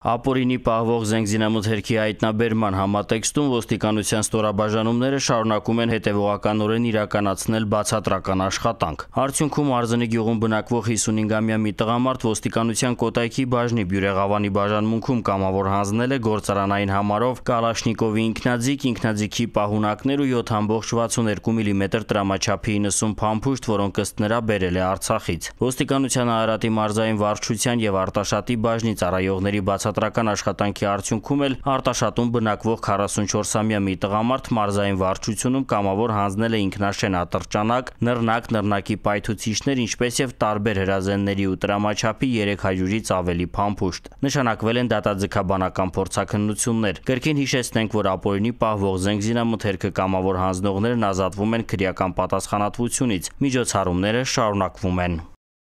Ապորինի պահվող զենգզինամուտ հերքի հայտնաբերման համատեքստում ոստիկանության ստորաբաժանումները շարունակում են հետևողականորեն իրականացնել բացատրական աշխատանք։ Արդյունքում արձնի գյուղում բնակվող 55-ամյա մի տղամարդ ոստիկանության կոտայքի բաժնի բյուրեղավանի բաժանմունքում կամավոր հանձնել է գործարանային համարով Կալաշնիկովի ինքնաձիգ, ինքնաձիգի պահունակներ ու 7.62 մմ տրամաչափի 90 փամփուշտ, որոնք ըստ նրա բերել է Արցախից։ Ոստիկանության Արարատի մարզային վարչության եւ Արտաշատի բաժնից արայողների բացատրական վարչատրական աշխատանքի արդյունքում էլ արտաշատում բնակվող 44-ամյա մի տղամարդ մարզային վարչությունում կամավոր հանձնել է ինքնաշեն ատրճանակ, նռնակ, նռնակի պայթուցիչներ, ինչպես եւ տարբեր հրազենների ու տրամաչափի 300-ից ավելի փամփուշտ։ Նշանակվել են դատաձգաբանական փորձակնություններ։ Կրկին հիշեցնենք, որ ապօրինի պահվող զենգզինամթերքը կամավոր հանձնողներն ազատվում են քրեական պատասխանատվությունից։ Միջոցառումները շարունակվում են։